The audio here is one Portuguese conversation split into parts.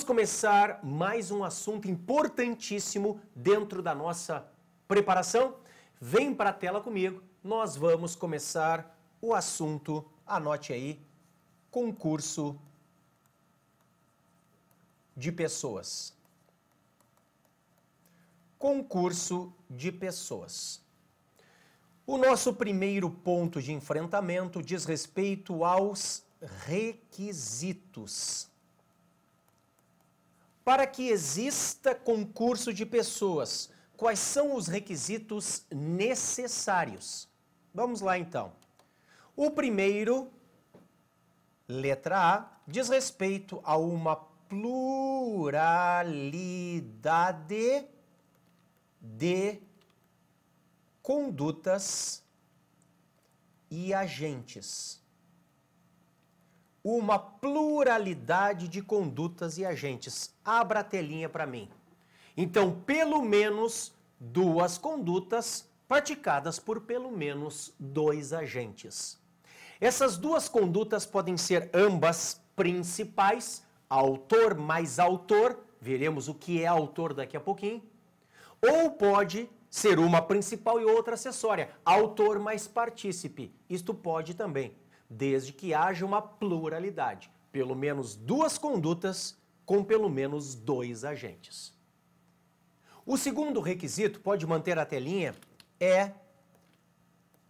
Vamos começar mais um assunto importantíssimo dentro da nossa preparação. Vem para a tela comigo, nós vamos começar o assunto, anote aí, concurso de pessoas. Concurso de pessoas. O nosso primeiro ponto de enfrentamento diz respeito aos requisitos para que exista concurso de pessoas, quais são os requisitos necessários? Vamos lá então. O primeiro, letra A, diz respeito a uma pluralidade de condutas e agentes uma pluralidade de condutas e agentes. Abra a telinha para mim. Então, pelo menos duas condutas praticadas por pelo menos dois agentes. Essas duas condutas podem ser ambas principais, autor mais autor, veremos o que é autor daqui a pouquinho, ou pode ser uma principal e outra acessória, autor mais partícipe, isto pode também desde que haja uma pluralidade, pelo menos duas condutas com pelo menos dois agentes. O segundo requisito, pode manter a telinha, é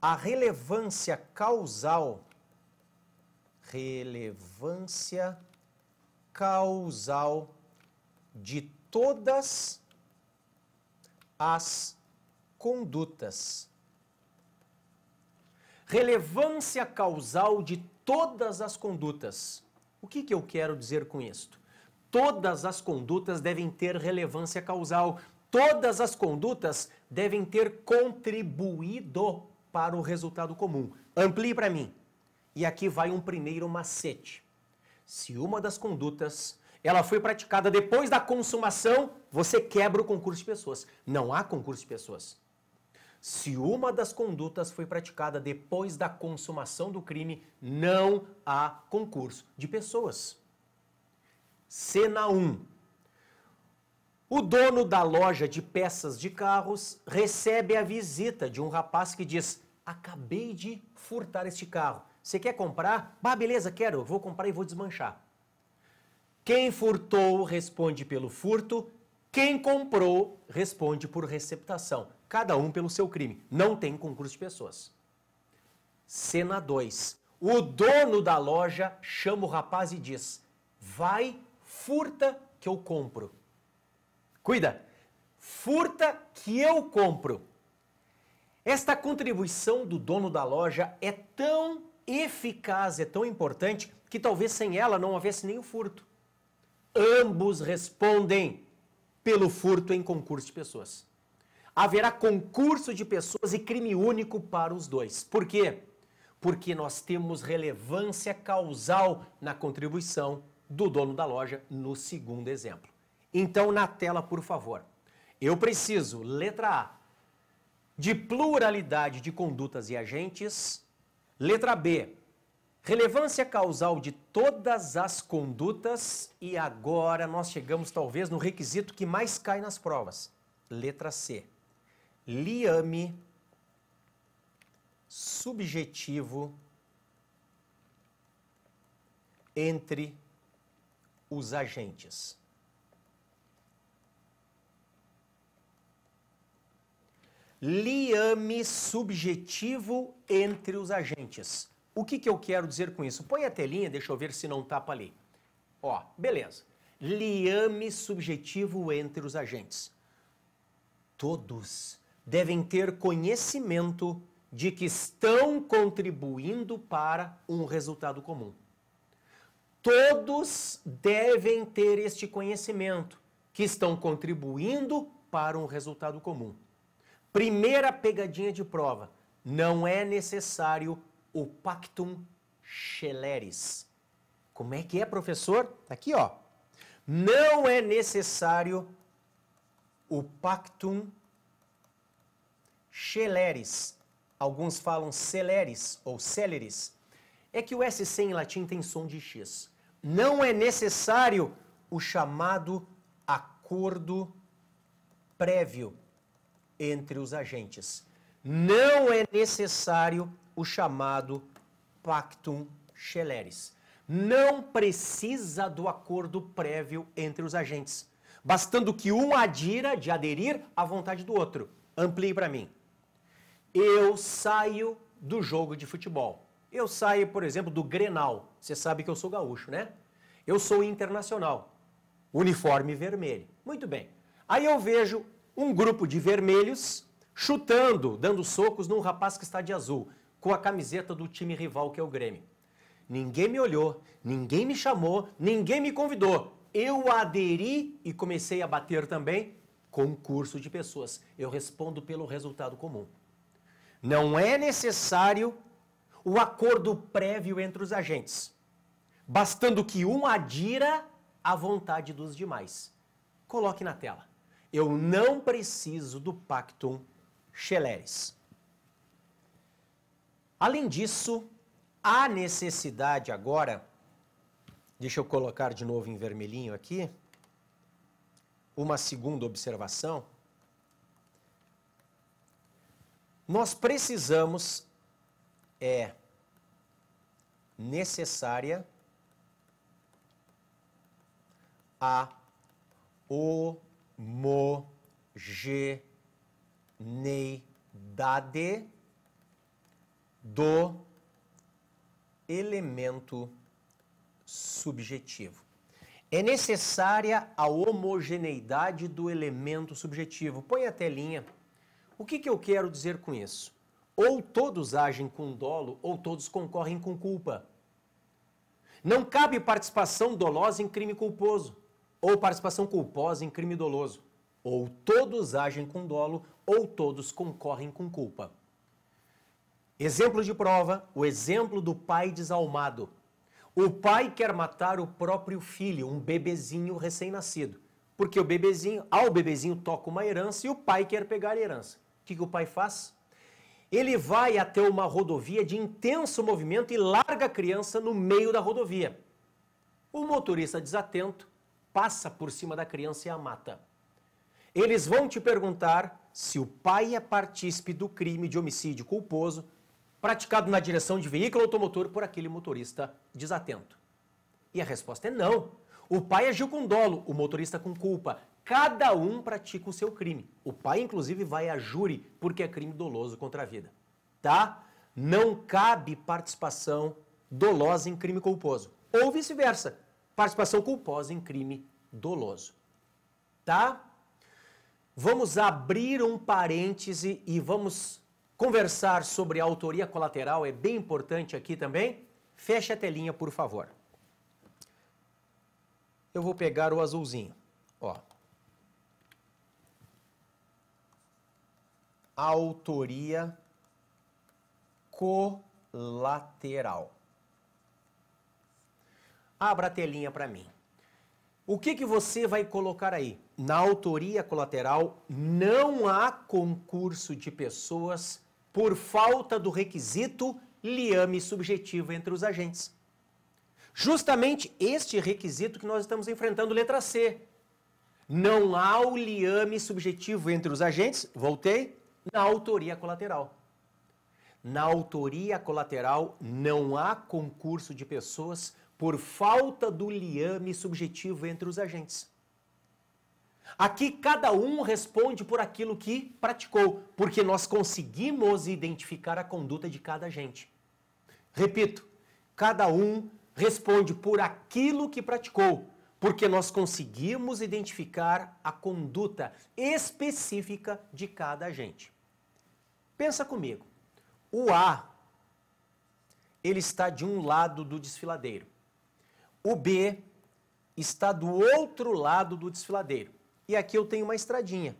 a relevância causal. Relevância causal de todas as condutas relevância causal de todas as condutas. O que, que eu quero dizer com isto? Todas as condutas devem ter relevância causal. Todas as condutas devem ter contribuído para o resultado comum. Amplie para mim. E aqui vai um primeiro macete. Se uma das condutas ela foi praticada depois da consumação, você quebra o concurso de pessoas. Não há concurso de pessoas. Se uma das condutas foi praticada depois da consumação do crime, não há concurso de pessoas. Cena 1. O dono da loja de peças de carros recebe a visita de um rapaz que diz: Acabei de furtar este carro. Você quer comprar? Ah, beleza, quero. Vou comprar e vou desmanchar. Quem furtou responde pelo furto. Quem comprou responde por receptação cada um pelo seu crime. Não tem concurso de pessoas. Cena 2. O dono da loja chama o rapaz e diz: Vai, furta que eu compro. Cuida! Furta que eu compro. Esta contribuição do dono da loja é tão eficaz, é tão importante, que talvez sem ela não houvesse nem o furto. Ambos respondem pelo furto em concurso de pessoas haverá concurso de pessoas e crime único para os dois. Por quê? Porque nós temos relevância causal na contribuição do dono da loja no segundo exemplo. Então, na tela, por favor. Eu preciso, letra A, de pluralidade de condutas e agentes. Letra B, relevância causal de todas as condutas. E agora nós chegamos, talvez, no requisito que mais cai nas provas. Letra C liame subjetivo entre os agentes. Liame subjetivo entre os agentes. O que, que eu quero dizer com isso? Põe a telinha, deixa eu ver se não tapa ali. Ó, beleza. Liame subjetivo entre os agentes. Todos devem ter conhecimento de que estão contribuindo para um resultado comum. Todos devem ter este conhecimento, que estão contribuindo para um resultado comum. Primeira pegadinha de prova: não é necessário o pactum schelleris. Como é que é, professor? Tá aqui, ó. Não é necessário o pactum Scheleres, alguns falam Celeres ou Celeris, é que o SC em latim tem som de X. Não é necessário o chamado acordo prévio entre os agentes. Não é necessário o chamado pactum Scheleres. Não precisa do acordo prévio entre os agentes, bastando que um adira de aderir à vontade do outro. Amplie para mim eu saio do jogo de futebol. Eu saio, por exemplo, do Grenal. Você sabe que eu sou gaúcho, né? Eu sou internacional. Uniforme vermelho. Muito bem. Aí eu vejo um grupo de vermelhos chutando, dando socos num rapaz que está de azul, com a camiseta do time rival que é o Grêmio. Ninguém me olhou, ninguém me chamou, ninguém me convidou. Eu aderi e comecei a bater também concurso de pessoas. Eu respondo pelo resultado comum. Não é necessário o acordo prévio entre os agentes, bastando que um adira à vontade dos demais. Coloque na tela. Eu não preciso do pactum Scheleres. Além disso, há necessidade agora, deixa eu colocar de novo em vermelhinho aqui, uma segunda observação. Nós precisamos, é necessária a homogeneidade do elemento subjetivo. É necessária a homogeneidade do elemento subjetivo. Põe a telinha. O que, que eu quero dizer com isso? Ou todos agem com dolo, ou todos concorrem com culpa. Não cabe participação dolosa em crime culposo, ou participação culposa em crime doloso. Ou todos agem com dolo, ou todos concorrem com culpa. Exemplo de prova: o exemplo do pai desalmado. O pai quer matar o próprio filho, um bebezinho recém-nascido, porque o bebezinho, ao bebezinho toca uma herança e o pai quer pegar a herança. O que, que o pai faz? Ele vai até uma rodovia de intenso movimento e larga a criança no meio da rodovia. O motorista desatento passa por cima da criança e a mata. Eles vão te perguntar se o pai é partícipe do crime de homicídio culposo praticado na direção de veículo automotor por aquele motorista desatento. E a resposta é não. O pai agiu com dolo, o motorista com culpa cada um pratica o seu crime. O pai, inclusive, vai a júri porque é crime doloso contra a vida. Tá? Não cabe participação dolosa em crime culposo. Ou vice-versa, participação culposa em crime doloso. Tá? Vamos abrir um parêntese e vamos conversar sobre autoria colateral, é bem importante aqui também. Feche a telinha, por favor. Eu vou pegar o azulzinho. Ó. autoria colateral. Abra a telinha para mim. O que, que você vai colocar aí? Na autoria colateral não há concurso de pessoas por falta do requisito liame subjetivo entre os agentes. Justamente este requisito que nós estamos enfrentando, letra C. Não há o liame subjetivo entre os agentes, voltei, na autoria colateral. Na autoria colateral não há concurso de pessoas por falta do liame subjetivo entre os agentes. Aqui cada um responde por aquilo que praticou, porque nós conseguimos identificar a conduta de cada agente. Repito, cada um responde por aquilo que praticou, porque nós conseguimos identificar a conduta específica de cada agente. Pensa comigo. O A ele está de um lado do desfiladeiro. O B está do outro lado do desfiladeiro. E aqui eu tenho uma estradinha.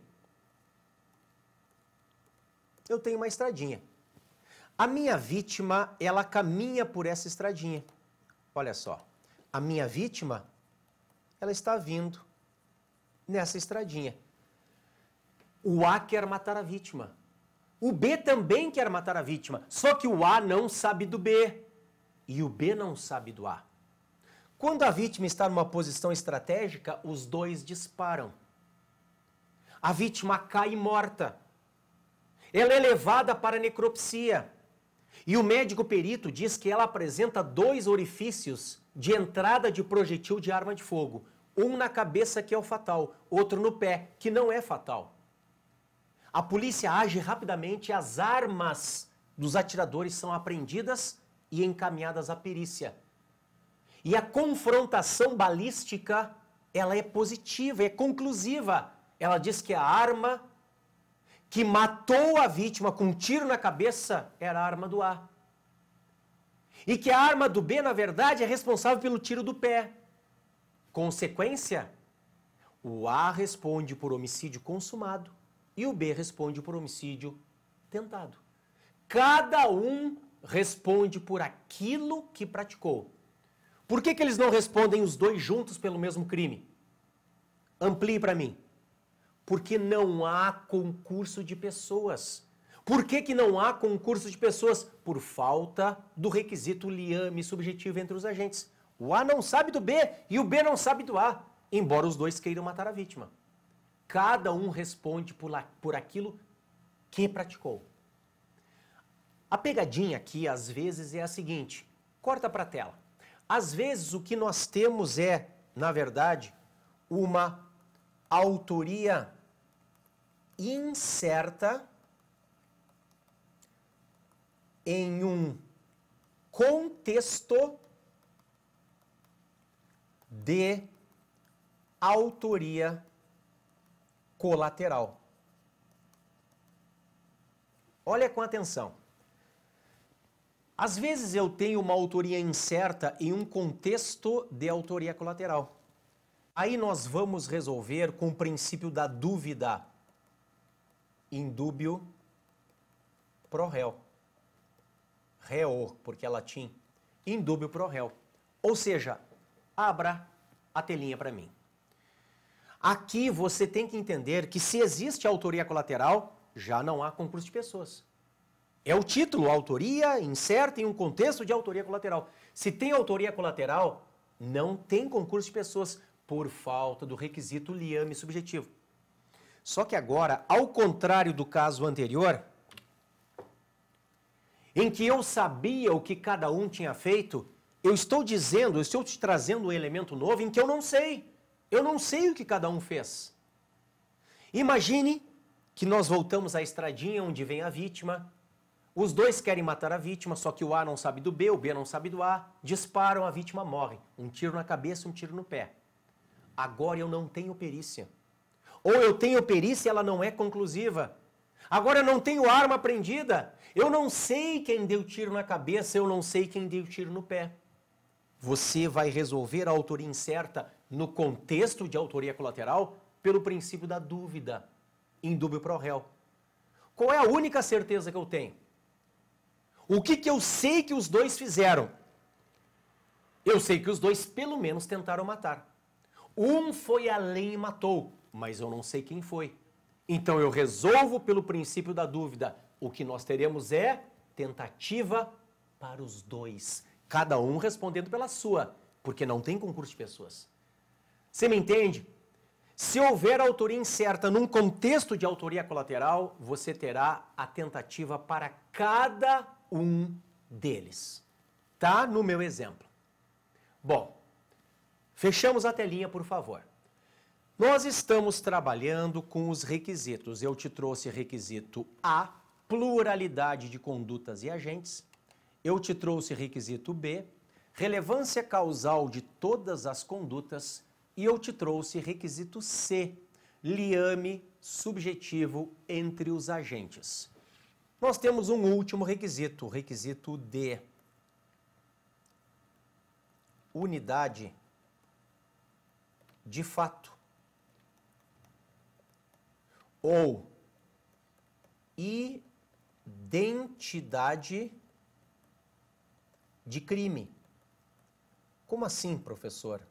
Eu tenho uma estradinha. A minha vítima, ela caminha por essa estradinha. Olha só. A minha vítima, ela está vindo nessa estradinha. O A quer matar a vítima. O B também quer matar a vítima, só que o A não sabe do B e o B não sabe do A. Quando a vítima está numa posição estratégica, os dois disparam. A vítima cai morta. Ela é levada para a necropsia. E o médico perito diz que ela apresenta dois orifícios de entrada de projetil de arma de fogo. Um na cabeça, que é o fatal, outro no pé, que não é fatal. A polícia age rapidamente, as armas dos atiradores são apreendidas e encaminhadas à perícia. E a confrontação balística, ela é positiva, é conclusiva. Ela diz que a arma que matou a vítima com um tiro na cabeça era a arma do ar. E que a arma do B, na verdade, é responsável pelo tiro do pé. Consequência? O A responde por homicídio consumado e o B responde por homicídio tentado. Cada um responde por aquilo que praticou. Por que, que eles não respondem os dois juntos pelo mesmo crime? Amplie para mim. Porque não há concurso de pessoas. Por que, que não há concurso de pessoas? Por falta do requisito liame subjetivo entre os agentes. O A não sabe do B e o B não sabe do A, embora os dois queiram matar a vítima. Cada um responde por, lá, por aquilo que praticou. A pegadinha aqui, às vezes, é a seguinte: corta para a tela. Às vezes, o que nós temos é, na verdade, uma autoria incerta em um contexto de autoria colateral. Olha com atenção. Às vezes eu tenho uma autoria incerta em um contexto de autoria colateral. Aí nós vamos resolver com o princípio da dúvida. Indúbio pro réu reor, porque é latim, indúbio pro réu. Ou seja, abra a telinha para mim. Aqui você tem que entender que se existe autoria colateral, já não há concurso de pessoas. É o título, autoria incerta em um contexto de autoria colateral. Se tem autoria colateral, não tem concurso de pessoas por falta do requisito liame subjetivo. Só que agora, ao contrário do caso anterior, em que eu sabia o que cada um tinha feito, eu estou dizendo, eu estou te trazendo um elemento novo em que eu não sei. Eu não sei o que cada um fez. Imagine que nós voltamos à estradinha onde vem a vítima. Os dois querem matar a vítima, só que o A não sabe do B, o B não sabe do A. Disparam, a vítima morre. Um tiro na cabeça, um tiro no pé. Agora eu não tenho perícia. Ou eu tenho perícia, e ela não é conclusiva. Agora eu não tenho arma apreendida. Eu não sei quem deu tiro na cabeça, eu não sei quem deu tiro no pé. Você vai resolver a autoria incerta no contexto de autoria colateral pelo princípio da dúvida, indúbio pro réu. Qual é a única certeza que eu tenho? O que, que eu sei que os dois fizeram? Eu sei que os dois, pelo menos, tentaram matar. Um foi além e matou, mas eu não sei quem foi. Então eu resolvo pelo princípio da dúvida, o que nós teremos é tentativa para os dois, cada um respondendo pela sua, porque não tem concurso de pessoas. Você me entende? Se houver autoria incerta num contexto de autoria colateral, você terá a tentativa para cada um deles. Tá no meu exemplo. Bom, fechamos a telinha, por favor. Nós estamos trabalhando com os requisitos. Eu te trouxe requisito A, pluralidade de condutas e agentes. Eu te trouxe requisito B, relevância causal de todas as condutas. E eu te trouxe requisito C, liame subjetivo entre os agentes. Nós temos um último requisito, o requisito D. Unidade de fato. Ou I identidade de crime. Como assim, professor?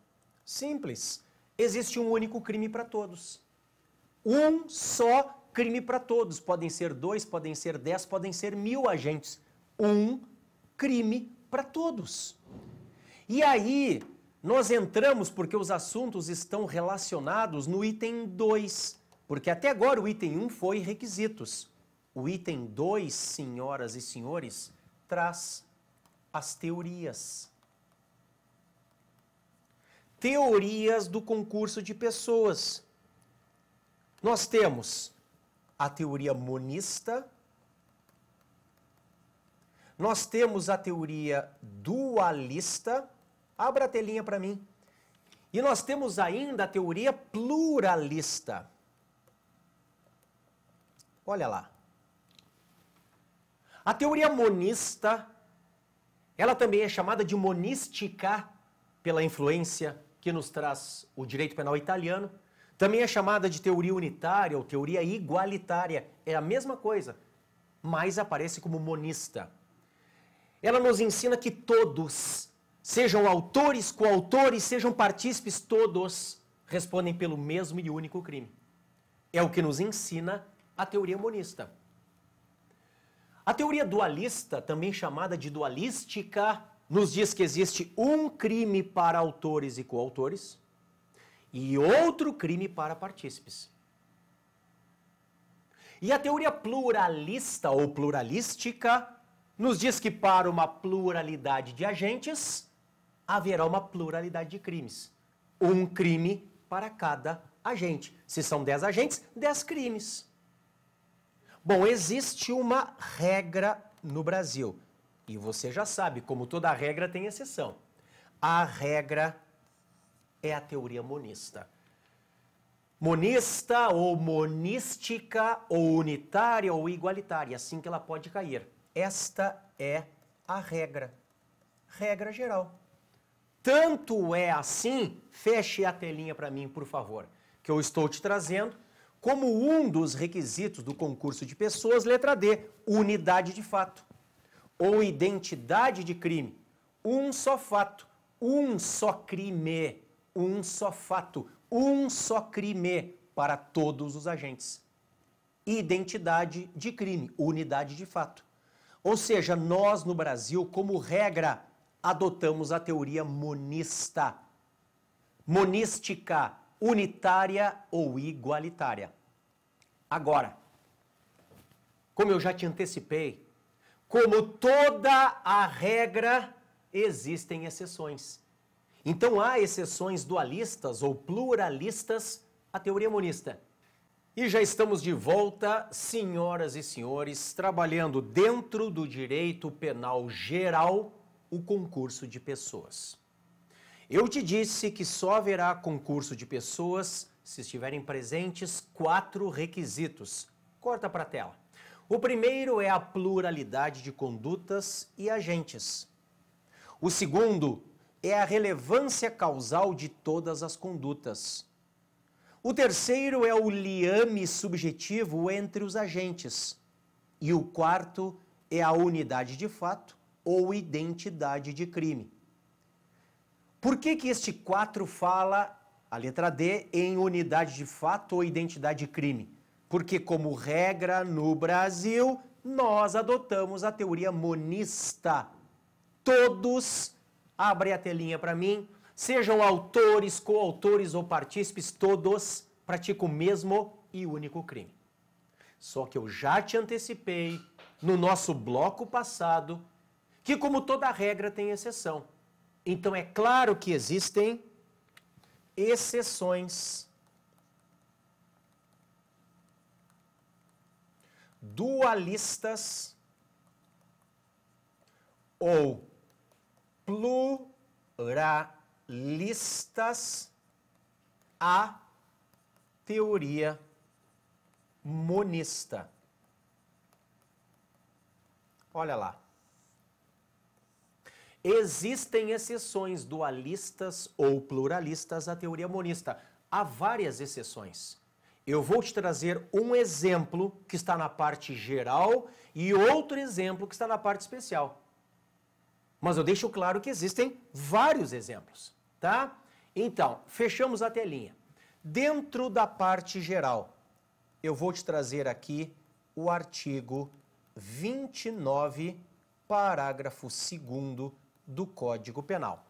Simples. Existe um único crime para todos. Um só crime para todos. Podem ser dois, podem ser dez, podem ser mil agentes. Um crime para todos. E aí, nós entramos porque os assuntos estão relacionados no item 2, porque até agora o item 1 um foi requisitos. O item 2, senhoras e senhores, traz as teorias. Teorias do concurso de pessoas. Nós temos a teoria monista, nós temos a teoria dualista. Abra a telinha para mim. E nós temos ainda a teoria pluralista. Olha lá. A teoria monista, ela também é chamada de monística pela influência que nos traz o direito penal italiano. Também é chamada de teoria unitária ou teoria igualitária. É a mesma coisa, mas aparece como monista. Ela nos ensina que todos, sejam autores, coautores, sejam partícipes, todos respondem pelo mesmo e único crime. É o que nos ensina a teoria monista. A teoria dualista, também chamada de dualística, nos diz que existe um crime para autores e coautores e outro crime para partícipes. E a teoria pluralista ou pluralística nos diz que para uma pluralidade de agentes haverá uma pluralidade de crimes. Um crime para cada agente. Se são 10 agentes, 10 crimes. Bom, existe uma regra no Brasil. E você já sabe, como toda regra tem exceção. A regra é a teoria monista. Monista ou monística ou unitária ou igualitária, assim que ela pode cair. Esta é a regra. Regra geral. Tanto é assim, feche a telinha para mim, por favor, que eu estou te trazendo como um dos requisitos do concurso de pessoas, letra D, unidade de fato ou identidade de crime. Um só fato, um só crime, um só fato, um só crime para todos os agentes. Identidade de crime, unidade de fato. Ou seja, nós no Brasil, como regra, adotamos a teoria monista, monística, unitária ou igualitária. Agora, como eu já te antecipei, como toda a regra, existem exceções. Então há exceções dualistas ou pluralistas à teoria monista. E já estamos de volta, senhoras e senhores, trabalhando dentro do direito penal geral o concurso de pessoas. Eu te disse que só haverá concurso de pessoas se estiverem presentes quatro requisitos. Corta para a tela. O primeiro é a pluralidade de condutas e agentes. O segundo é a relevância causal de todas as condutas. O terceiro é o liame subjetivo entre os agentes. E o quarto é a unidade de fato ou identidade de crime. Por que, que este 4 fala, a letra D, em unidade de fato ou identidade de crime? Porque, como regra no Brasil, nós adotamos a teoria monista. Todos, abre a telinha para mim, sejam autores, coautores ou partícipes, todos praticam o mesmo e único crime. Só que eu já te antecipei no nosso bloco passado que, como toda regra, tem exceção. Então é claro que existem exceções dualistas ou pluralistas à teoria monista. Olha lá. Existem exceções dualistas ou pluralistas à teoria monista. Há várias exceções. Eu vou te trazer um exemplo que está na parte geral e outro exemplo que está na parte especial. Mas eu deixo claro que existem vários exemplos, tá? Então, fechamos a telinha. Dentro da parte geral, eu vou te trazer aqui o artigo 29, parágrafo 2 do Código Penal.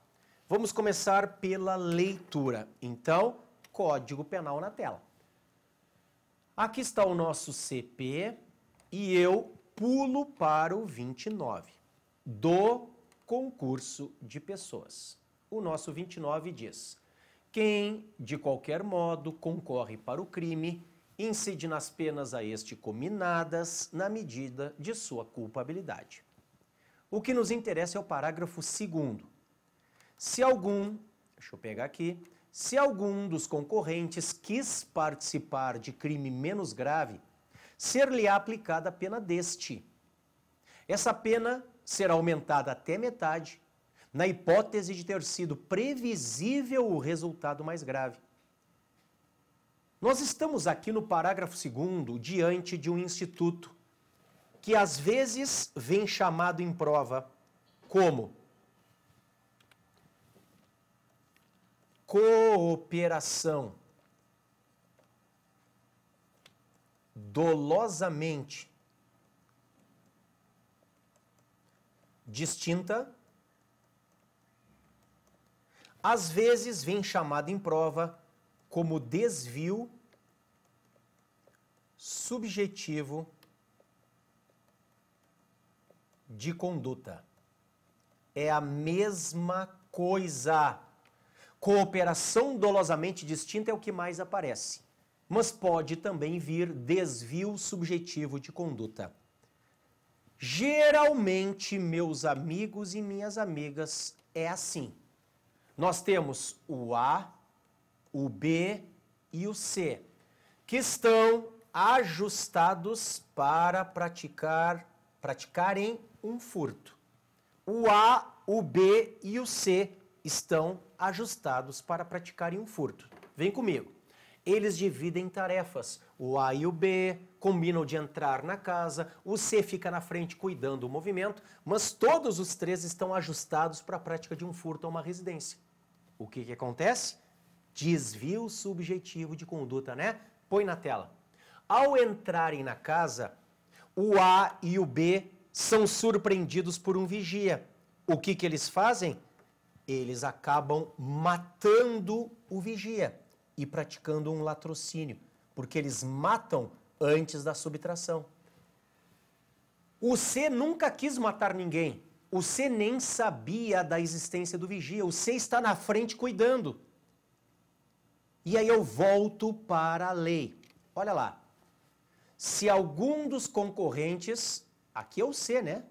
Vamos começar pela leitura. Então, Código Penal na tela. Aqui está o nosso CP e eu pulo para o 29 do concurso de pessoas. O nosso 29 diz: quem, de qualquer modo, concorre para o crime, incide nas penas a este cominadas na medida de sua culpabilidade. O que nos interessa é o parágrafo segundo. Se algum, deixa eu pegar aqui, se algum dos concorrentes quis participar de crime menos grave, ser-lhe aplicada a pena deste. Essa pena será aumentada até metade, na hipótese de ter sido previsível o resultado mais grave. Nós estamos aqui no parágrafo 2 diante de um instituto que às vezes vem chamado em prova como cooperação dolosamente distinta, às vezes vem chamado em prova como desvio subjetivo de conduta. É a mesma coisa. Cooperação dolosamente distinta é o que mais aparece, mas pode também vir desvio subjetivo de conduta. Geralmente, meus amigos e minhas amigas, é assim. Nós temos o A, o B e o C, que estão ajustados para praticar, praticarem um furto. O A, o B e o C estão ajustados para praticarem um furto. Vem comigo. Eles dividem tarefas. O A e o B combinam de entrar na casa, o C fica na frente cuidando do movimento, mas todos os três estão ajustados para a prática de um furto a uma residência. O que, que acontece? Desvio subjetivo de conduta, né? Põe na tela. Ao entrarem na casa, o A e o B são surpreendidos por um vigia. O que, que eles fazem? Eles acabam matando o vigia e praticando um latrocínio, porque eles matam antes da subtração. O C nunca quis matar ninguém. O C nem sabia da existência do vigia. O C está na frente cuidando. E aí eu volto para a lei. Olha lá. Se algum dos concorrentes Aqui é o C, né?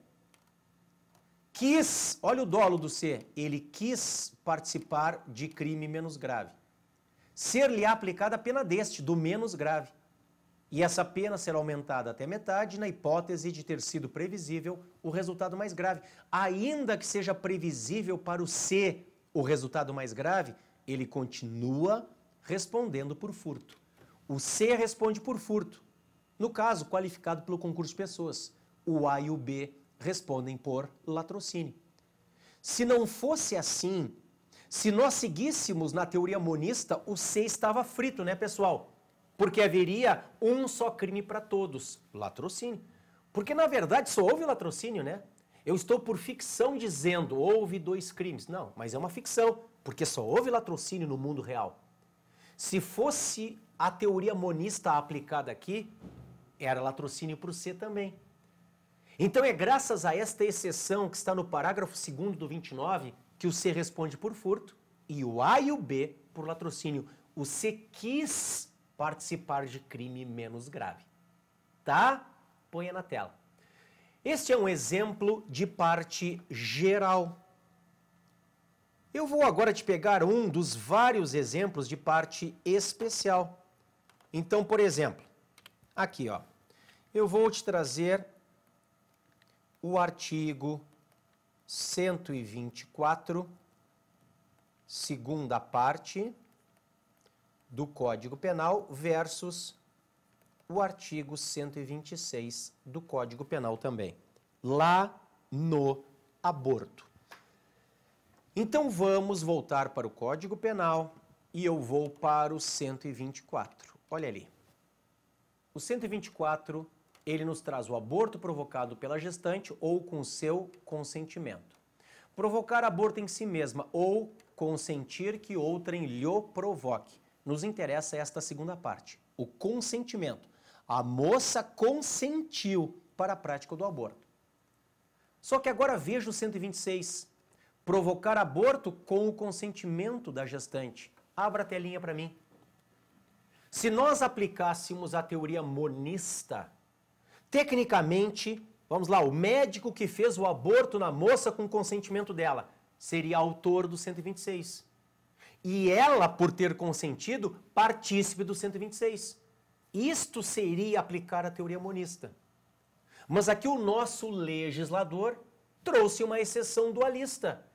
Quis, olha o dolo do C, ele quis participar de crime menos grave. Ser-lhe aplicada a pena deste, do menos grave. E essa pena será aumentada até metade na hipótese de ter sido previsível o resultado mais grave. Ainda que seja previsível para o C o resultado mais grave, ele continua respondendo por furto. O C responde por furto, no caso qualificado pelo concurso de pessoas o A e o B respondem por latrocínio. Se não fosse assim, se nós seguíssemos na teoria monista, o C estava frito, né, pessoal? Porque haveria um só crime para todos, latrocínio. Porque na verdade só houve latrocínio, né? Eu estou por ficção dizendo houve dois crimes. Não, mas é uma ficção, porque só houve latrocínio no mundo real. Se fosse a teoria monista aplicada aqui, era latrocínio para o C também. Então é graças a esta exceção que está no parágrafo 2 do 29 que o C responde por furto e o A e o B por latrocínio. O C quis participar de crime menos grave. Tá? Ponha na tela. Este é um exemplo de parte geral. Eu vou agora te pegar um dos vários exemplos de parte especial. Então, por exemplo, aqui ó, eu vou te trazer o artigo 124, segunda parte do Código Penal versus o artigo 126 do Código Penal também, lá no aborto. Então vamos voltar para o Código Penal e eu vou para o 124. Olha ali. O 124 ele nos traz o aborto provocado pela gestante ou com seu consentimento. Provocar aborto em si mesma ou consentir que outrem lhe provoque. Nos interessa esta segunda parte, o consentimento. A moça consentiu para a prática do aborto. Só que agora veja o 126. Provocar aborto com o consentimento da gestante. Abra a telinha para mim. Se nós aplicássemos a teoria monista, Tecnicamente, vamos lá, o médico que fez o aborto na moça com consentimento dela seria autor do 126. E ela, por ter consentido, partícipe do 126. Isto seria aplicar a teoria monista. Mas aqui o nosso legislador trouxe uma exceção dualista.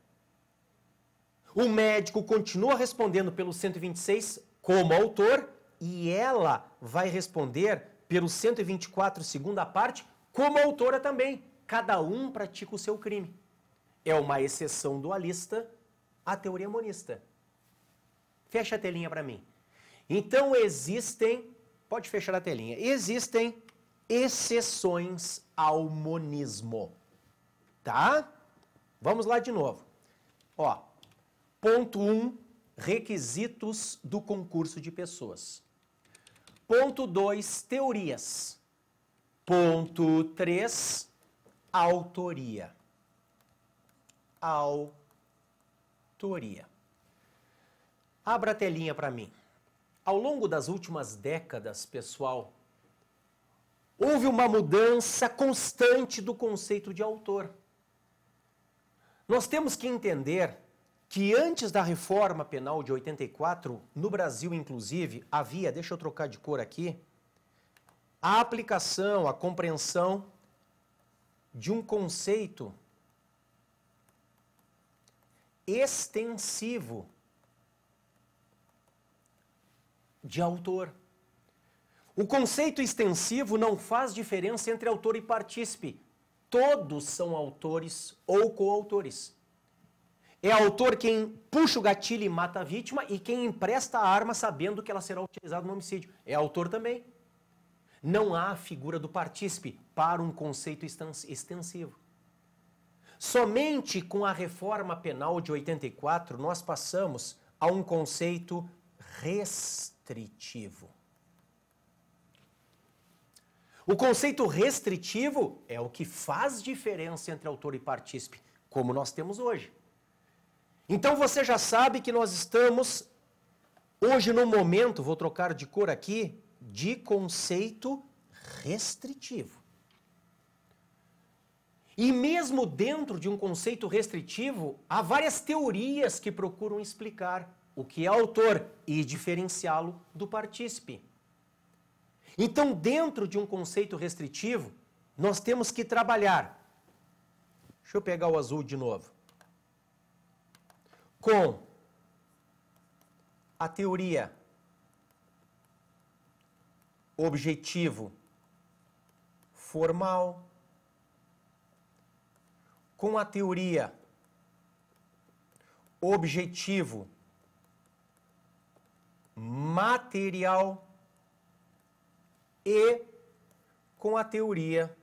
O médico continua respondendo pelo 126 como autor e ela vai responder pelo 124, segunda parte, como autora também. Cada um pratica o seu crime. É uma exceção dualista à teoria monista. Fecha a telinha para mim. Então existem, pode fechar a telinha, existem exceções ao monismo. Tá? Vamos lá de novo. Ó, ponto 1, um, requisitos do concurso de pessoas. Ponto 2, teorias. Ponto 3, autoria. Autoria. Abra a telinha para mim. Ao longo das últimas décadas, pessoal, houve uma mudança constante do conceito de autor. Nós temos que entender que antes da reforma penal de 84, no Brasil inclusive, havia, deixa eu trocar de cor aqui, a aplicação, a compreensão de um conceito extensivo de autor. O conceito extensivo não faz diferença entre autor e partícipe. Todos são autores ou coautores. É autor quem puxa o gatilho e mata a vítima e quem empresta a arma sabendo que ela será utilizada no homicídio. É autor também. Não há a figura do partícipe para um conceito extensivo. Somente com a reforma penal de 84 nós passamos a um conceito restritivo. O conceito restritivo é o que faz diferença entre autor e partícipe, como nós temos hoje. Então você já sabe que nós estamos hoje no momento, vou trocar de cor aqui, de conceito restritivo. E mesmo dentro de um conceito restritivo, há várias teorias que procuram explicar o que é autor e diferenciá-lo do partícipe. Então, dentro de um conceito restritivo, nós temos que trabalhar. Deixa eu pegar o azul de novo com a teoria objetivo formal, com a teoria objetivo material e com a teoria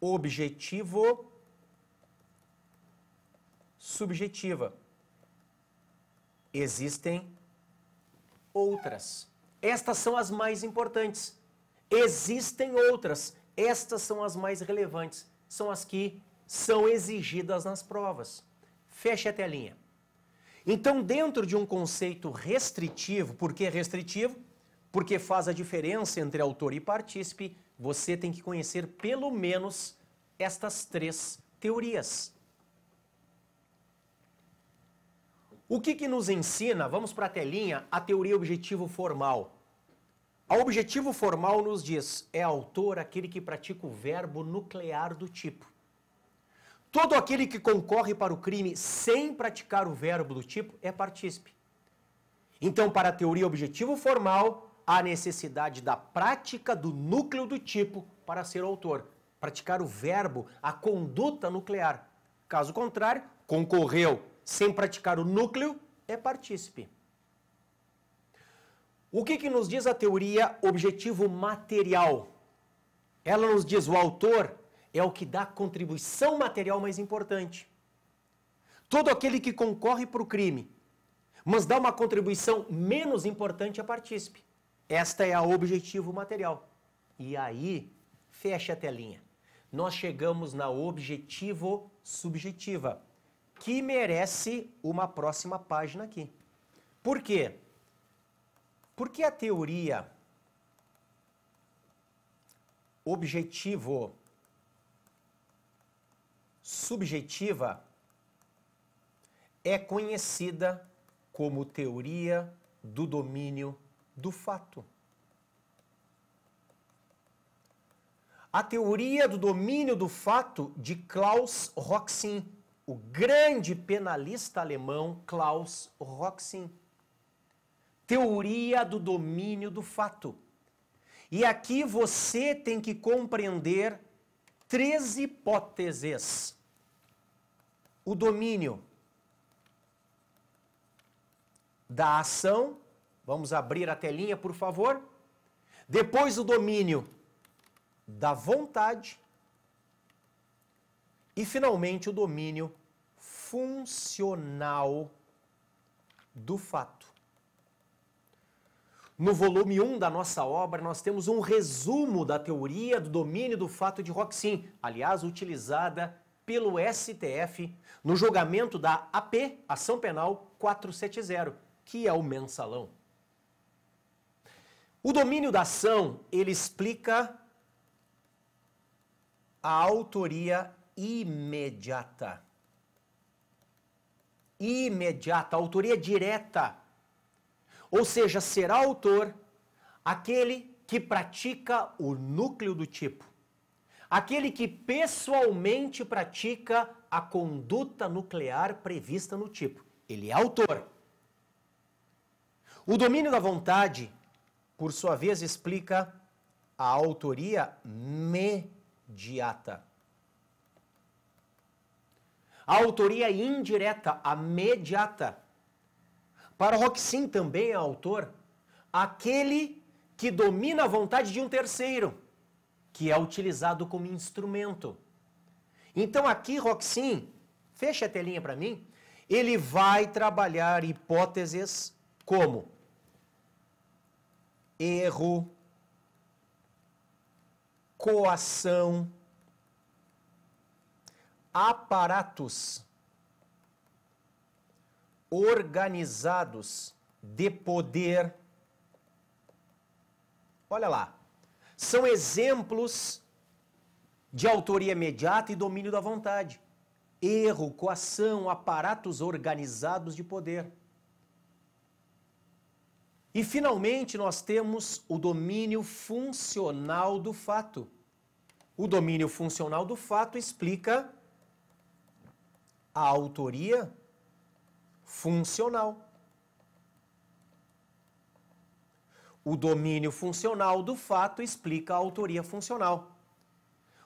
objetivo subjetiva. Existem outras. Estas são as mais importantes. Existem outras. Estas são as mais relevantes. São as que são exigidas nas provas. Feche a telinha. Então, dentro de um conceito restritivo, por que restritivo? Porque faz a diferença entre autor e partícipe, você tem que conhecer pelo menos estas três teorias. O que, que nos ensina, vamos para a telinha, a teoria objetivo formal? A objetivo formal nos diz, é autor aquele que pratica o verbo nuclear do tipo. Todo aquele que concorre para o crime sem praticar o verbo do tipo é partícipe. Então, para a teoria objetivo formal, há necessidade da prática do núcleo do tipo para ser autor. Praticar o verbo, a conduta nuclear. Caso contrário, concorreu sem praticar o núcleo é partícipe. O que, que nos diz a teoria objetivo material? Ela nos diz o autor é o que dá contribuição material mais importante. Todo aquele que concorre para o crime, mas dá uma contribuição menos importante é partícipe. Esta é a objetivo material. E aí, fecha a telinha. Nós chegamos na objetivo subjetiva que merece uma próxima página aqui. Por quê? Porque a teoria objetivo subjetiva é conhecida como teoria do domínio do fato. A teoria do domínio do fato de Klaus Roxin o grande penalista alemão Klaus Roxin. Teoria do domínio do fato. E aqui você tem que compreender três hipóteses. O domínio da ação, vamos abrir a telinha, por favor. Depois o domínio da vontade e, finalmente, o domínio funcional do fato. No volume 1 da nossa obra, nós temos um resumo da teoria do domínio do fato de Roxin, aliás, utilizada pelo STF no julgamento da AP, Ação Penal 470, que é o mensalão. O domínio da ação, ele explica a autoria imediata. Imediata, autoria direta. Ou seja, será autor aquele que pratica o núcleo do tipo, aquele que pessoalmente pratica a conduta nuclear prevista no tipo. Ele é autor. O domínio da vontade, por sua vez, explica a autoria mediata. A autoria indireta, a mediata. Para Roxin também é autor aquele que domina a vontade de um terceiro, que é utilizado como instrumento. Então aqui Roxin, fecha a telinha para mim, ele vai trabalhar hipóteses como erro, coação, aparatos organizados de poder. Olha lá. São exemplos de autoria imediata e domínio da vontade. Erro, coação, aparatos organizados de poder. E finalmente nós temos o domínio funcional do fato. O domínio funcional do fato explica a autoria funcional. O domínio funcional do fato explica a autoria funcional.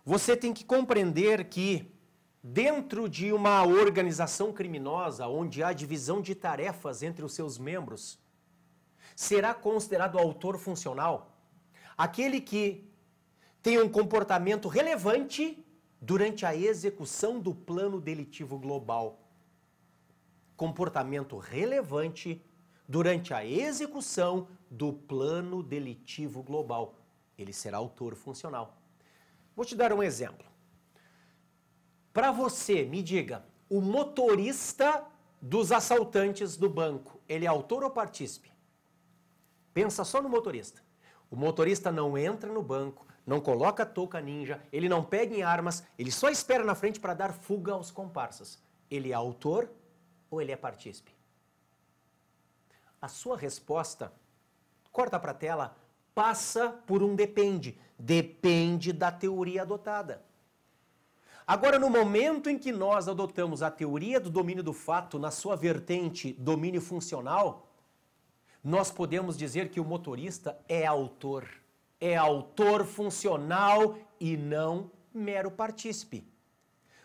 Você tem que compreender que, dentro de uma organização criminosa, onde há divisão de tarefas entre os seus membros, será considerado autor funcional aquele que tem um comportamento relevante durante a execução do plano delitivo global. Comportamento relevante durante a execução do plano delitivo global. Ele será autor funcional. Vou te dar um exemplo. Para você, me diga, o motorista dos assaltantes do banco, ele é autor ou partícipe? Pensa só no motorista. O motorista não entra no banco, não coloca touca ninja, ele não pega em armas, ele só espera na frente para dar fuga aos comparsas. Ele é autor ou ele é partícipe? A sua resposta, corta para a tela, passa por um depende. Depende da teoria adotada. Agora, no momento em que nós adotamos a teoria do domínio do fato na sua vertente domínio funcional, nós podemos dizer que o motorista é autor é autor funcional e não mero partícipe.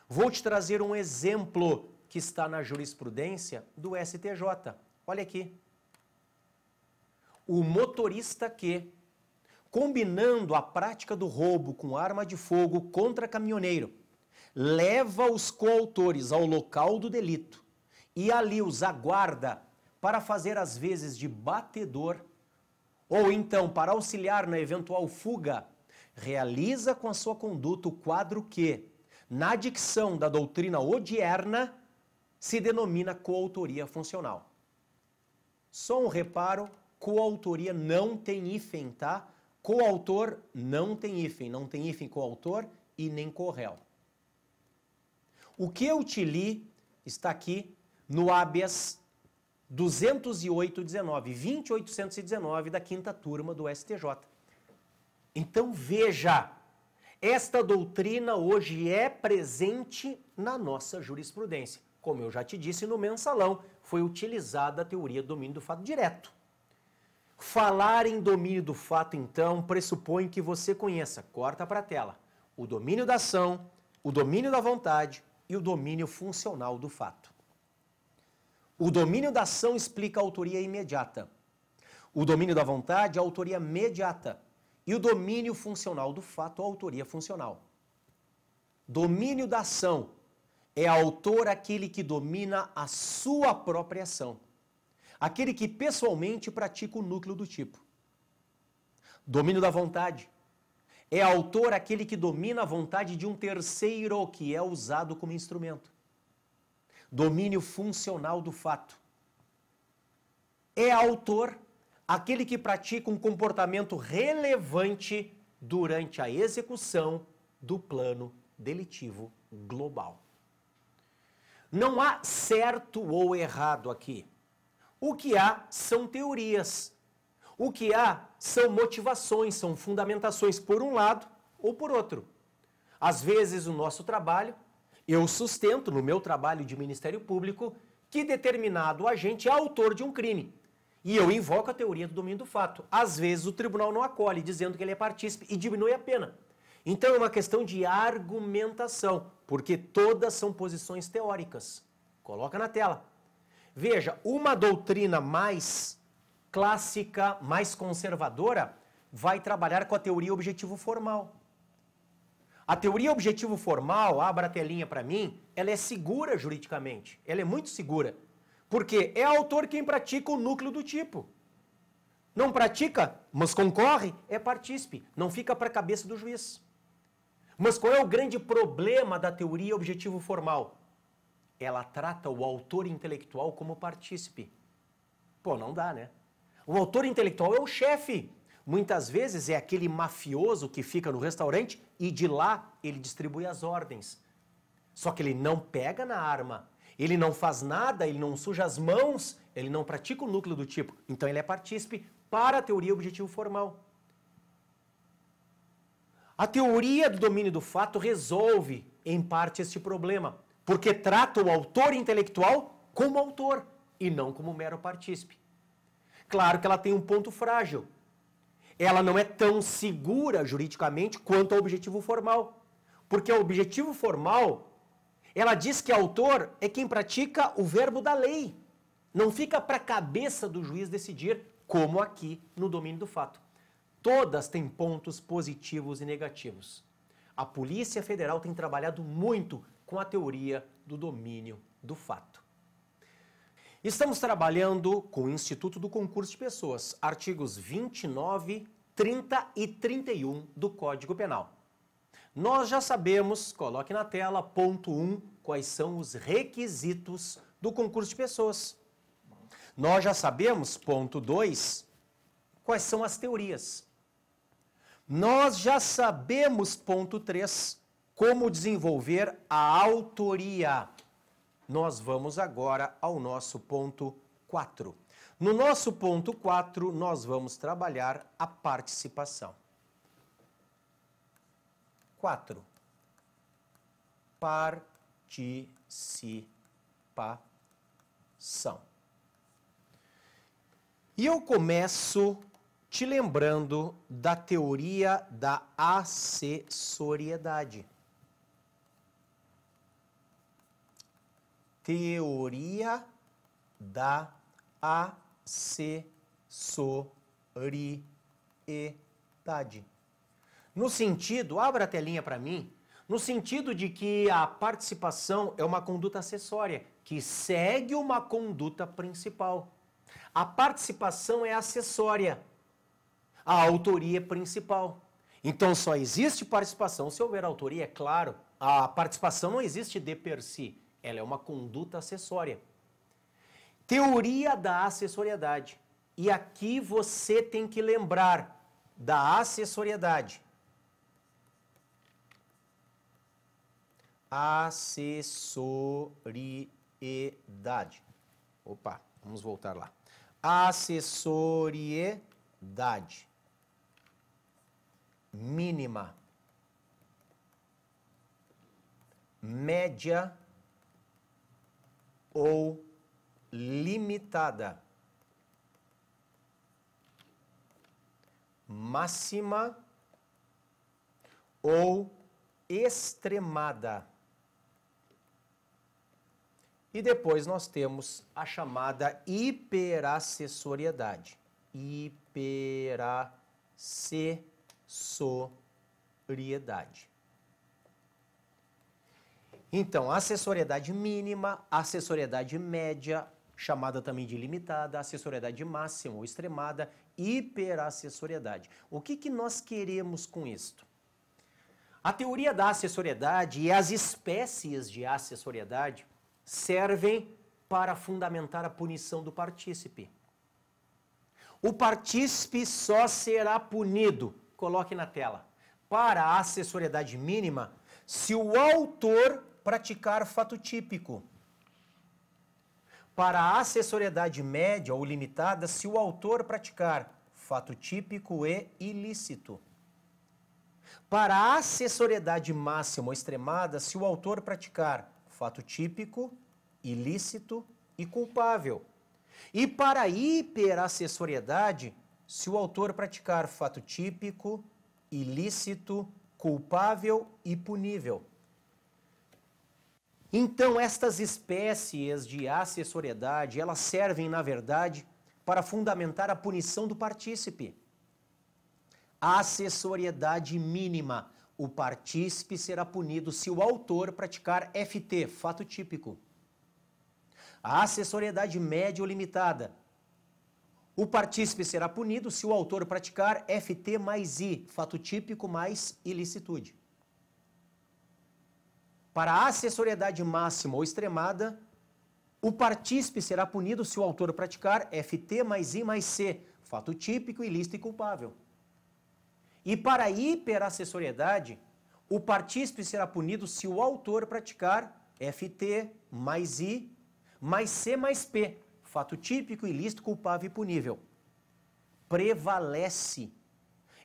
Vou te trazer um exemplo que está na jurisprudência do STJ. Olha aqui. O motorista que, combinando a prática do roubo com arma de fogo contra caminhoneiro, leva os coautores ao local do delito e ali os aguarda para fazer as vezes de batedor ou então, para auxiliar na eventual fuga, realiza com a sua conduta o quadro que, na dicção da doutrina odierna, se denomina coautoria funcional. Só um reparo, coautoria não tem hífen, tá? Coautor não tem hífen, não tem hífen coautor e nem correl. O que eu te li está aqui no habeas 20819, 2819 da quinta turma do STJ. Então veja, esta doutrina hoje é presente na nossa jurisprudência. Como eu já te disse no mensalão, foi utilizada a teoria do domínio do fato direto. Falar em domínio do fato, então, pressupõe que você conheça, corta para a tela, o domínio da ação, o domínio da vontade e o domínio funcional do fato. O domínio da ação explica a autoria imediata. O domínio da vontade, é a autoria mediata. E o domínio funcional do fato, é a autoria funcional. Domínio da ação é autor aquele que domina a sua própria ação. Aquele que pessoalmente pratica o núcleo do tipo. Domínio da vontade é autor aquele que domina a vontade de um terceiro que é usado como instrumento domínio funcional do fato. É autor aquele que pratica um comportamento relevante durante a execução do plano delitivo global. Não há certo ou errado aqui. O que há são teorias. O que há são motivações, são fundamentações por um lado ou por outro. Às vezes o nosso trabalho eu sustento no meu trabalho de Ministério Público que determinado agente é autor de um crime. E eu invoco a teoria do domínio do fato. Às vezes o tribunal não acolhe, dizendo que ele é partícipe e diminui a pena. Então é uma questão de argumentação, porque todas são posições teóricas. Coloca na tela. Veja, uma doutrina mais clássica, mais conservadora, vai trabalhar com a teoria objetivo formal. A teoria objetivo formal, abra a telinha para mim, ela é segura juridicamente. Ela é muito segura. Porque é autor quem pratica o núcleo do tipo. Não pratica, mas concorre, é partícipe. Não fica para a cabeça do juiz. Mas qual é o grande problema da teoria objetivo formal? Ela trata o autor intelectual como partícipe. Pô, não dá, né? O autor intelectual é o chefe. Muitas vezes é aquele mafioso que fica no restaurante e de lá ele distribui as ordens. Só que ele não pega na arma, ele não faz nada, ele não suja as mãos, ele não pratica o núcleo do tipo. Então ele é partícipe para a teoria objetivo formal. A teoria do domínio do fato resolve, em parte, este problema, porque trata o autor intelectual como autor e não como mero partícipe. Claro que ela tem um ponto frágil, ela não é tão segura juridicamente quanto ao objetivo formal. Porque o objetivo formal, ela diz que autor é quem pratica o verbo da lei. Não fica para a cabeça do juiz decidir, como aqui no domínio do fato. Todas têm pontos positivos e negativos. A Polícia Federal tem trabalhado muito com a teoria do domínio do fato. Estamos trabalhando com o Instituto do Concurso de Pessoas, artigos 29, 30 e 31 do Código Penal. Nós já sabemos, coloque na tela, ponto 1, um, quais são os requisitos do concurso de pessoas. Nós já sabemos, ponto 2, quais são as teorias. Nós já sabemos, ponto 3, como desenvolver a autoria nós vamos agora ao nosso ponto 4. No nosso ponto 4, nós vamos trabalhar a participação. 4. Participação. E eu começo te lembrando da teoria da acessoriedade. teoria da acessoriedade. No sentido, abra a telinha para mim, no sentido de que a participação é uma conduta acessória, que segue uma conduta principal. A participação é acessória, a autoria é principal. Então só existe participação se houver autoria, é claro. A participação não existe de per si. Ela é uma conduta acessória. Teoria da acessoriedade. E aqui você tem que lembrar da acessoriedade. Acessoriedade. Opa, vamos voltar lá. Acessoriedade mínima, média ou limitada. Máxima ou extremada. E depois nós temos a chamada hiperassessoriedade. Hiperassessoriedade. Então, assessoriedade mínima, assessoriedade média, chamada também de limitada, assessoriedade máxima ou extremada, hiperassessoriedade. O que, que nós queremos com isto? A teoria da assessoriedade e as espécies de assessoriedade servem para fundamentar a punição do partícipe. O partícipe só será punido, coloque na tela, para a assessoriedade mínima, se o autor praticar fato típico. Para a assessoriedade média ou limitada, se o autor praticar fato típico e ilícito. Para a assessoriedade máxima ou extremada, se o autor praticar fato típico, ilícito e culpável. E para a hiperassessoriedade, se o autor praticar fato típico, ilícito, culpável e punível. Então, estas espécies de assessoriedade elas servem, na verdade, para fundamentar a punição do partícipe. Acessoriedade mínima. O partícipe será punido se o autor praticar FT, fato típico. A acessoriedade média ou limitada. O partícipe será punido se o autor praticar FT mais I, fato típico mais ilicitude. Para a acessoriedade máxima ou extremada, o partícipe será punido se o autor praticar FT mais I mais C, fato típico, ilícito e culpável. E para a hiperassessoriedade, o partícipe será punido se o autor praticar FT mais I mais C mais P, fato típico, ilícito, culpável e punível. Prevalece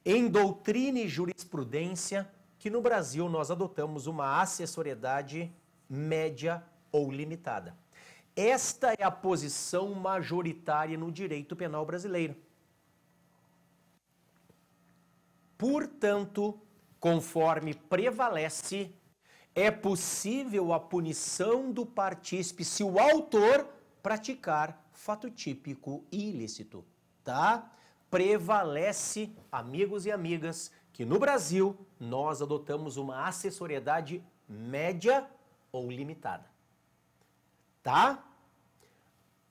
em doutrina e jurisprudência que no Brasil nós adotamos uma assessoriedade média ou limitada. Esta é a posição majoritária no direito penal brasileiro. Portanto, conforme prevalece, é possível a punição do partícipe se o autor praticar fato típico ilícito, tá? Prevalece, amigos e amigas, que no Brasil nós adotamos uma assessoriedade média ou limitada. Tá?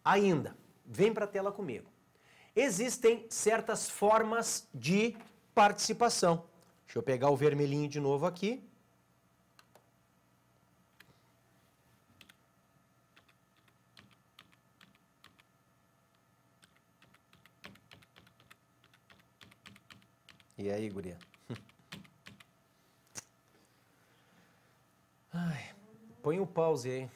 Ainda, vem para a tela comigo. Existem certas formas de participação. Deixa eu pegar o vermelhinho de novo aqui. E aí, guria? Ai, põe o um pause aí.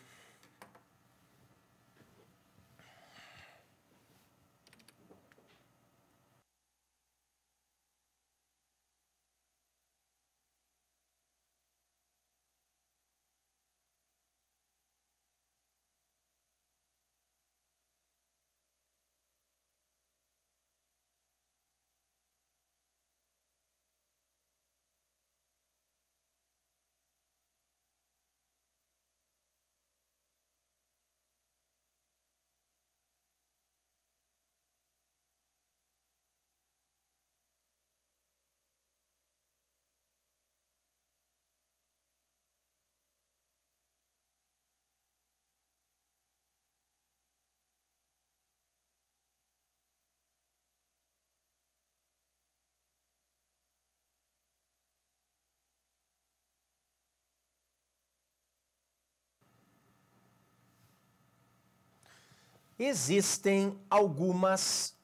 Existem algumas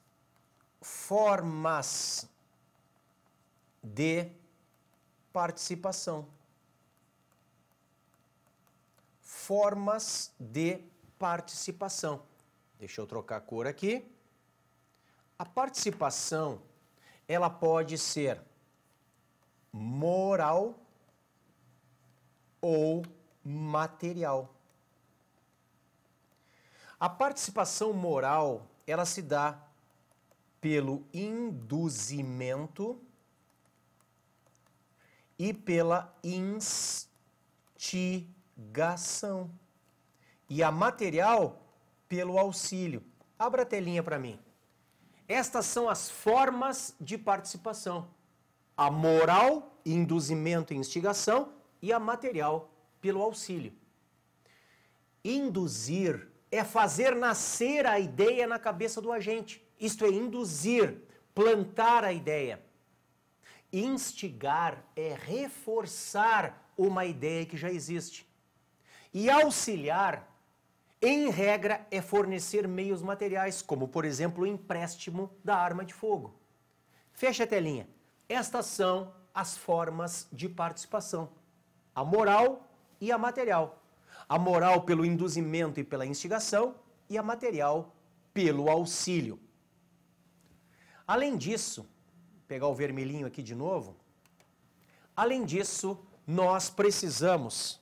formas de participação. Formas de participação. Deixa eu trocar a cor aqui. A participação, ela pode ser moral ou material. A participação moral, ela se dá pelo induzimento e pela instigação. E a material pelo auxílio. Abra a telinha para mim. Estas são as formas de participação: a moral, induzimento e instigação, e a material pelo auxílio. Induzir é fazer nascer a ideia na cabeça do agente. Isto é induzir, plantar a ideia. Instigar é reforçar uma ideia que já existe. E auxiliar, em regra, é fornecer meios materiais, como por exemplo o empréstimo da arma de fogo. Fecha a telinha. Estas são as formas de participação: a moral e a material a moral pelo induzimento e pela instigação e a material pelo auxílio. Além disso, pegar o vermelhinho aqui de novo, além disso, nós precisamos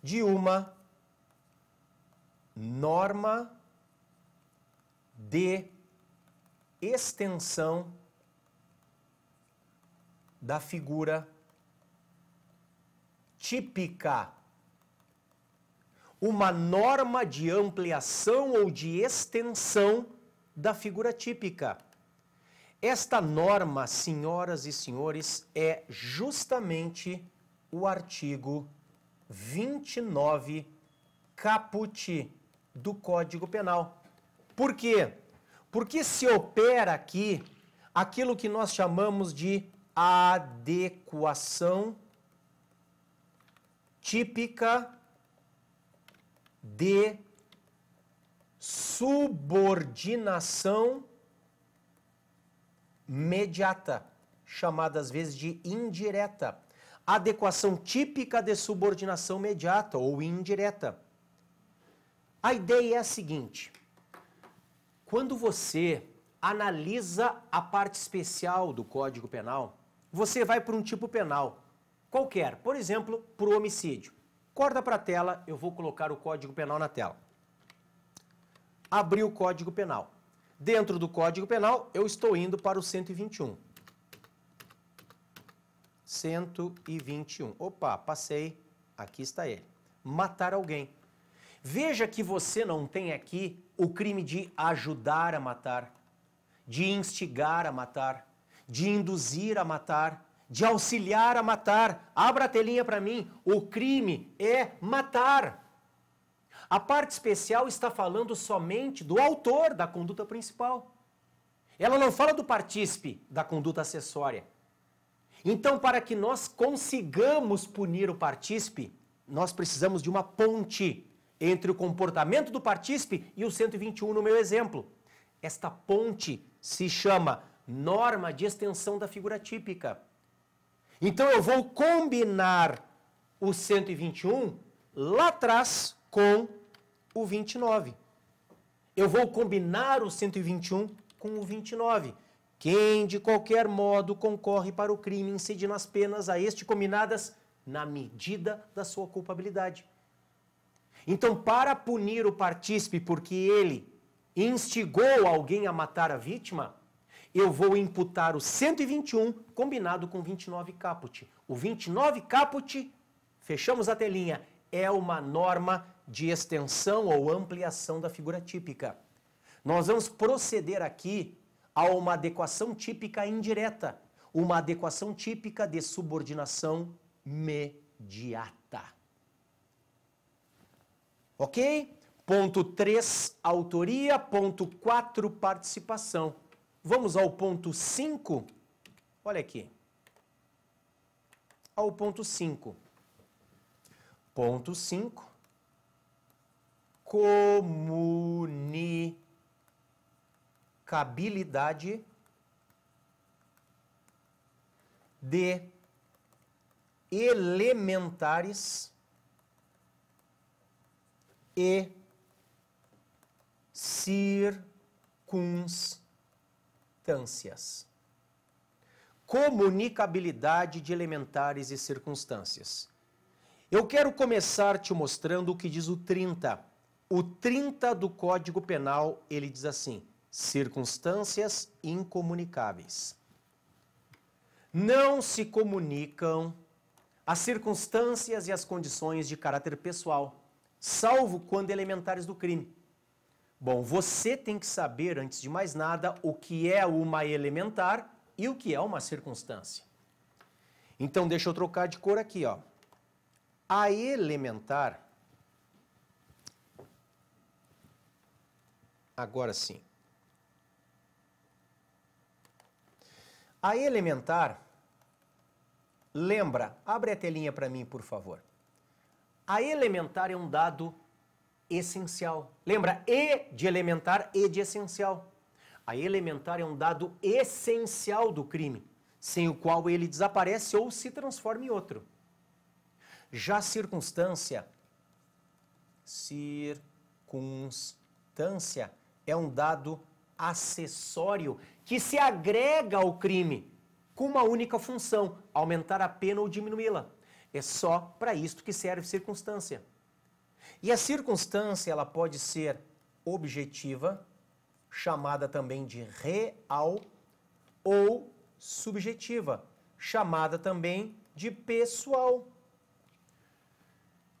de uma norma de extensão da figura típica, uma norma de ampliação ou de extensão da figura típica. Esta norma, senhoras e senhores, é justamente o artigo 29 caput do Código Penal. Por quê? Porque se opera aqui aquilo que nós chamamos de adequação típica de subordinação mediata, chamada às vezes de indireta. Adequação típica de subordinação mediata ou indireta. A ideia é a seguinte: quando você analisa a parte especial do Código Penal, você vai para um tipo penal qualquer, por exemplo, por homicídio. Corda para a tela, eu vou colocar o Código Penal na tela. Abri o Código Penal. Dentro do Código Penal, eu estou indo para o 121. 121. Opa, passei. Aqui está ele. Matar alguém. Veja que você não tem aqui o crime de ajudar a matar, de instigar a matar, de induzir a matar, de auxiliar a matar. Abra a telinha para mim. O crime é matar. A parte especial está falando somente do autor da conduta principal. Ela não fala do partícipe da conduta acessória. Então, para que nós consigamos punir o partícipe, nós precisamos de uma ponte entre o comportamento do partícipe e o 121 no meu exemplo. Esta ponte se chama norma de extensão da figura típica. Então eu vou combinar o 121 lá atrás com o 29. Eu vou combinar o 121 com o 29. Quem de qualquer modo concorre para o crime incide as penas a este combinadas na medida da sua culpabilidade. Então, para punir o partícipe porque ele instigou alguém a matar a vítima, eu vou imputar o 121 combinado com 29 caput. O 29 caput, fechamos a telinha, é uma norma de extensão ou ampliação da figura típica. Nós vamos proceder aqui a uma adequação típica indireta, uma adequação típica de subordinação mediata. Ok? Ponto 3, autoria. Ponto 4, participação. Vamos ao ponto 5. Olha aqui. Ao ponto 5. Ponto 5. Comunicabilidade de elementares e circunstâncias circunstâncias. Comunicabilidade de elementares e circunstâncias. Eu quero começar te mostrando o que diz o 30. O 30 do Código Penal, ele diz assim: circunstâncias incomunicáveis. Não se comunicam as circunstâncias e as condições de caráter pessoal, salvo quando elementares do crime. Bom, você tem que saber, antes de mais nada, o que é uma elementar e o que é uma circunstância. Então, deixa eu trocar de cor aqui, ó. A elementar. Agora sim. A elementar lembra, abre a telinha para mim, por favor. A elementar é um dado essencial. Lembra? E de elementar, E de essencial. A elementar é um dado essencial do crime, sem o qual ele desaparece ou se transforma em outro. Já a circunstância, circunstância é um dado acessório que se agrega ao crime com uma única função, aumentar a pena ou diminuí-la. É só para isto que serve circunstância. E a circunstância ela pode ser objetiva, chamada também de real, ou subjetiva, chamada também de pessoal.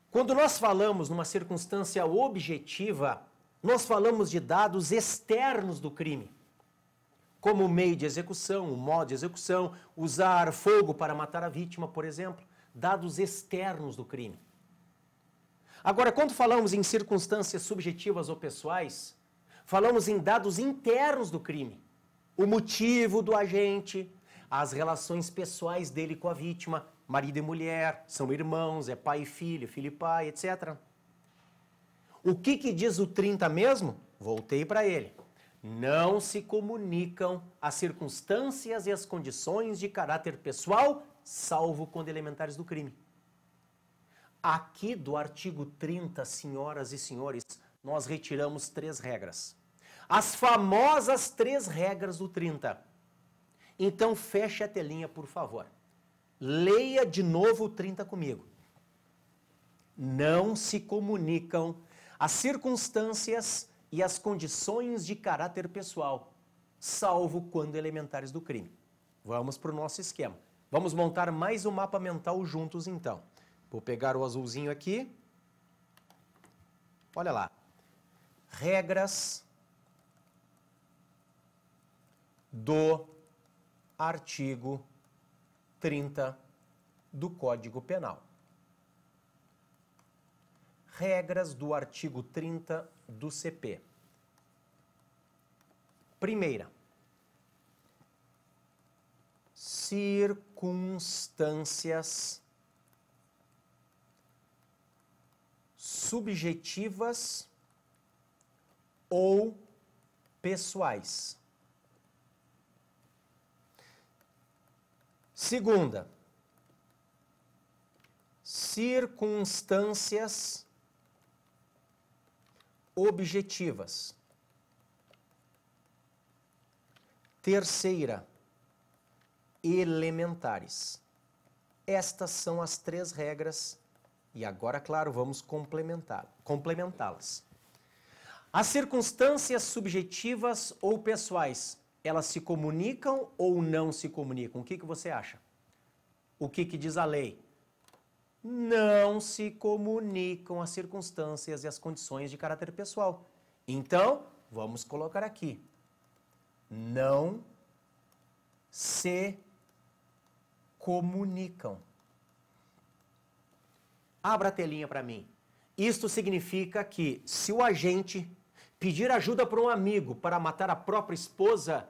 Quando nós falamos numa circunstância objetiva, nós falamos de dados externos do crime, como o meio de execução, o modo de execução, usar fogo para matar a vítima, por exemplo, dados externos do crime. Agora, quando falamos em circunstâncias subjetivas ou pessoais, falamos em dados internos do crime. O motivo do agente, as relações pessoais dele com a vítima, marido e mulher, são irmãos, é pai e filho, filho e pai, etc. O que, que diz o 30 mesmo? Voltei para ele. Não se comunicam as circunstâncias e as condições de caráter pessoal, salvo quando elementares do crime. Aqui do artigo 30, senhoras e senhores, nós retiramos três regras. As famosas três regras do 30. Então feche a telinha, por favor. Leia de novo o 30 comigo. Não se comunicam as circunstâncias e as condições de caráter pessoal, salvo quando elementares do crime. Vamos para o nosso esquema. Vamos montar mais um mapa mental juntos então. Vou pegar o azulzinho aqui. Olha lá. Regras do artigo 30 do Código Penal. Regras do artigo 30 do CP. Primeira, circunstâncias subjetivas ou pessoais. Segunda, circunstâncias objetivas. Terceira, elementares. Estas são as três regras e agora, claro, vamos complementá-las. As circunstâncias subjetivas ou pessoais, elas se comunicam ou não se comunicam? O que, que você acha? O que, que diz a lei? Não se comunicam as circunstâncias e as condições de caráter pessoal. Então, vamos colocar aqui. Não se comunicam. Abra a telinha para mim. Isto significa que se o agente pedir ajuda para um amigo para matar a própria esposa,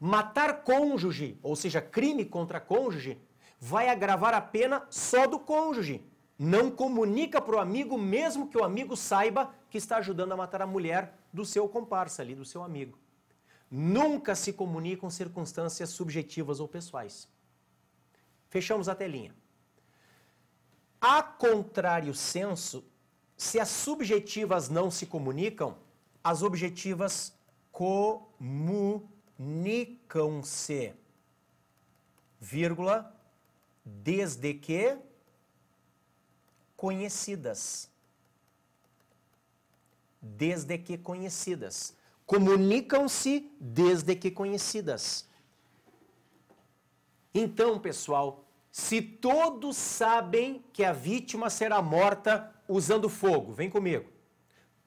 matar cônjuge, ou seja, crime contra cônjuge, vai agravar a pena só do cônjuge. Não comunica para o amigo, mesmo que o amigo saiba que está ajudando a matar a mulher do seu comparsa ali, do seu amigo. Nunca se comunicam circunstâncias subjetivas ou pessoais. Fechamos a telinha. A contrário senso, se as subjetivas não se comunicam, as objetivas comunicam-se, vírgula, desde que conhecidas. Desde que conhecidas. Comunicam-se desde que conhecidas. Então, pessoal, se todos sabem que a vítima será morta usando fogo. Vem comigo.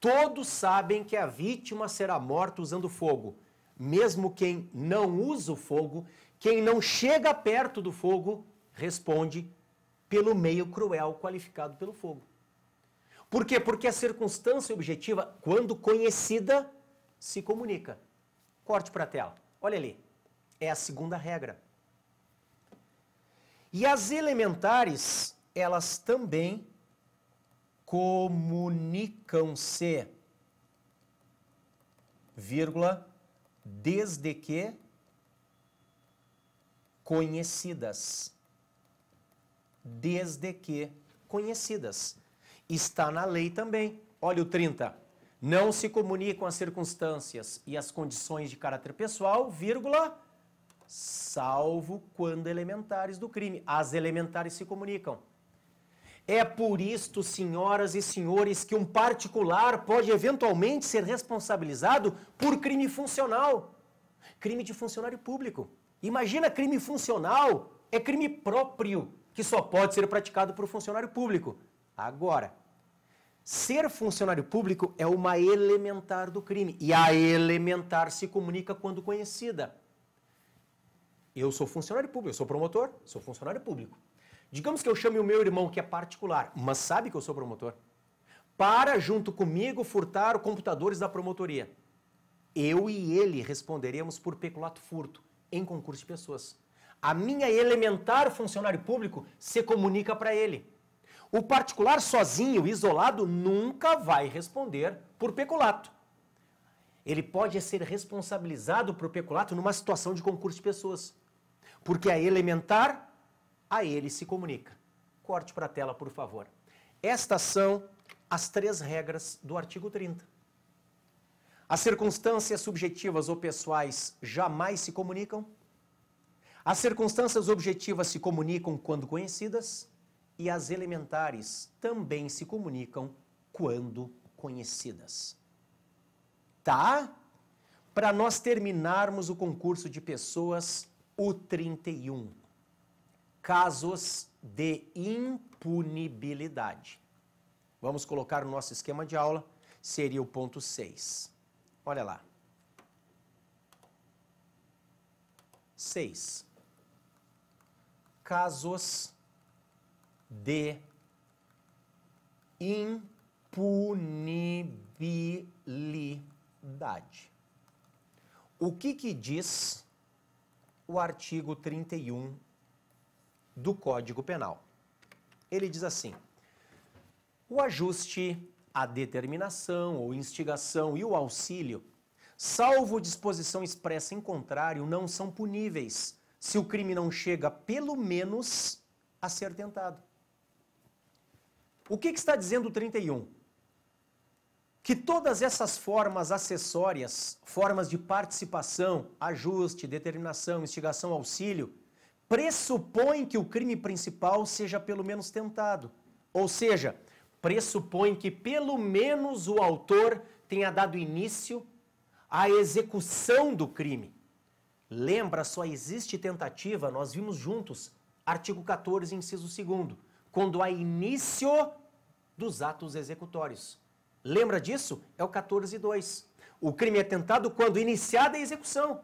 Todos sabem que a vítima será morta usando fogo. Mesmo quem não usa o fogo, quem não chega perto do fogo, responde pelo meio cruel qualificado pelo fogo. Por quê? Porque a circunstância objetiva, quando conhecida, se comunica. Corte para a tela. Olha ali. É a segunda regra. E as elementares, elas também comunicam-se, vírgula, desde que conhecidas. Desde que conhecidas. Está na lei também. Olha o 30. Não se comunicam as circunstâncias e as condições de caráter pessoal, vírgula, salvo quando elementares do crime. As elementares se comunicam. É por isto, senhoras e senhores, que um particular pode eventualmente ser responsabilizado por crime funcional, crime de funcionário público. Imagina crime funcional, é crime próprio que só pode ser praticado por funcionário público. Agora, ser funcionário público é uma elementar do crime e a elementar se comunica quando conhecida. Eu sou funcionário público, eu sou promotor, sou funcionário público. Digamos que eu chame o meu irmão, que é particular, mas sabe que eu sou promotor, para junto comigo furtar os computadores da promotoria. Eu e ele responderemos por peculato furto em concurso de pessoas. A minha elementar funcionário público se comunica para ele. O particular sozinho, isolado, nunca vai responder por peculato. Ele pode ser responsabilizado por peculato numa situação de concurso de pessoas porque a elementar a ele se comunica. Corte para a tela, por favor. Estas são as três regras do artigo 30. As circunstâncias subjetivas ou pessoais jamais se comunicam. As circunstâncias objetivas se comunicam quando conhecidas e as elementares também se comunicam quando conhecidas. Tá? Para nós terminarmos o concurso de pessoas o 31. Casos de impunibilidade. Vamos colocar no nosso esquema de aula, seria o ponto 6. Olha lá. 6. Casos de impunibilidade. O que que diz o artigo 31 do Código Penal. Ele diz assim: o ajuste, a determinação ou instigação e o auxílio, salvo disposição expressa em contrário, não são puníveis se o crime não chega, pelo menos, a ser tentado. O que, que está dizendo o 31? Que todas essas formas acessórias, formas de participação, ajuste, determinação, instigação, auxílio, pressupõem que o crime principal seja pelo menos tentado. Ou seja, pressupõe que pelo menos o autor tenha dado início à execução do crime. Lembra, só existe tentativa, nós vimos juntos, artigo 14, inciso 2, quando há início dos atos executórios. Lembra disso? É o 14.2. O crime é tentado quando iniciada a execução.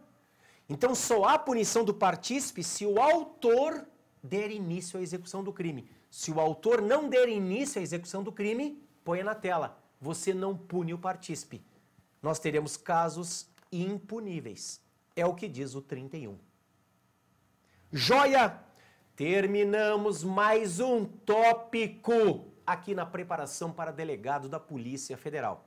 Então só há punição do partícipe se o autor der início à execução do crime. Se o autor não der início à execução do crime, ponha na tela. Você não pune o partícipe. Nós teremos casos impuníveis. É o que diz o 31. Joia! Terminamos mais um tópico aqui na preparação para delegado da Polícia Federal.